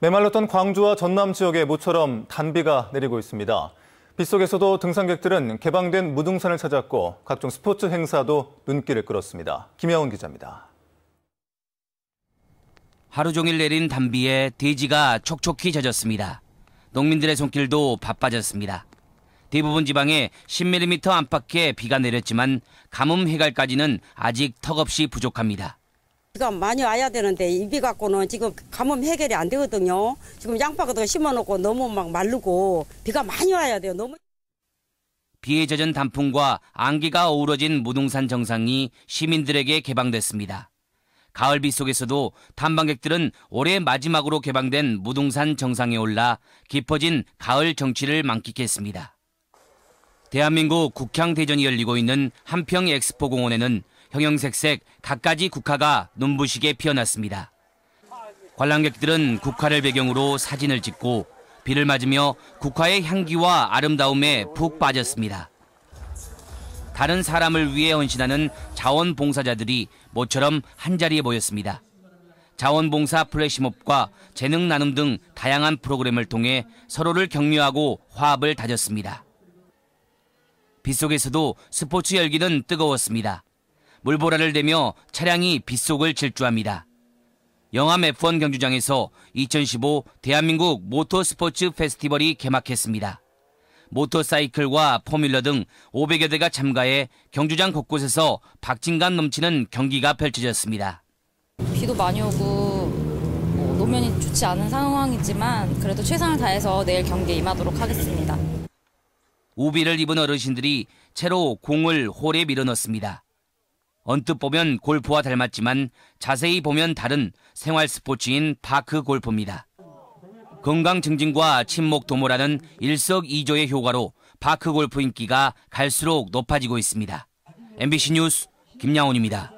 메말랐던 광주와 전남 지역에 모처럼 단비가 내리고 있습니다. 빗속에서도 등산객들은 개방된 무등산을 찾았고 각종 스포츠 행사도 눈길을 끌었습니다. 김야훈 기자입니다. 하루 종일 내린 단비에 대지가 촉촉히 젖었습니다. 농민들의 손길도 바빠졌습니다. 대부분 지방에 10mm 안팎의 비가 내렸지만 가뭄 해갈까지는 아직 턱없이 부족합니다. 비가 많이 와야 되는데 이비 갖고는 지금 가뭄 해결이 안 되거든요. 지금 양파 같 심어놓고 너무 막 마르고 비가 많이 와야 돼요. 너무 비에 젖은 단풍과 안개가 어우러진 무등산 정상이 시민들에게 개방됐습니다. 가을비 속에서도 탐방객들은 올해 마지막으로 개방된 무등산 정상에 올라 깊어진 가을 정취를 만끽했습니다. 대한민국 국향대전이 열리고 있는 한평 엑스포 공원에는 형형색색 갖가지 국화가 눈부시게 피어났습니다. 관람객들은 국화를 배경으로 사진을 찍고 비를 맞으며 국화의 향기와 아름다움에 푹 빠졌습니다. 다른 사람을 위해 헌신하는 자원봉사자들이 모처럼 한자리에 모였습니다. 자원봉사 플래시몹과 재능 나눔 등 다양한 프로그램을 통해 서로를 격려하고 화합을 다졌습니다. 빗속에서도 스포츠 열기는 뜨거웠습니다. 물보라를 대며 차량이 빗속을 질주합니다. 영암 F1 경주장에서 2015 대한민국 모터스포츠 페스티벌이 개막했습니다. 모터사이클과 포뮬러 등 500여 대가 참가해 경주장 곳곳에서 박진감 넘치는 경기가 펼쳐졌습니다. 비도 많이 오고 뭐, 노면이 좋지 않은 상황이지만 그래도 최선을 다해서 내일 경기에 임하도록 하겠습니다. 우비를 입은 어르신들이 채로 공을 홀에 밀어넣습니다. 언뜻 보면 골프와 닮았지만 자세히 보면 다른 생활 스포츠인 파크 골프입니다. 건강 증진과 침묵 도모라는 일석이조의 효과로 파크 골프 인기가 갈수록 높아지고 있습니다. MBC 뉴스 김양훈입니다.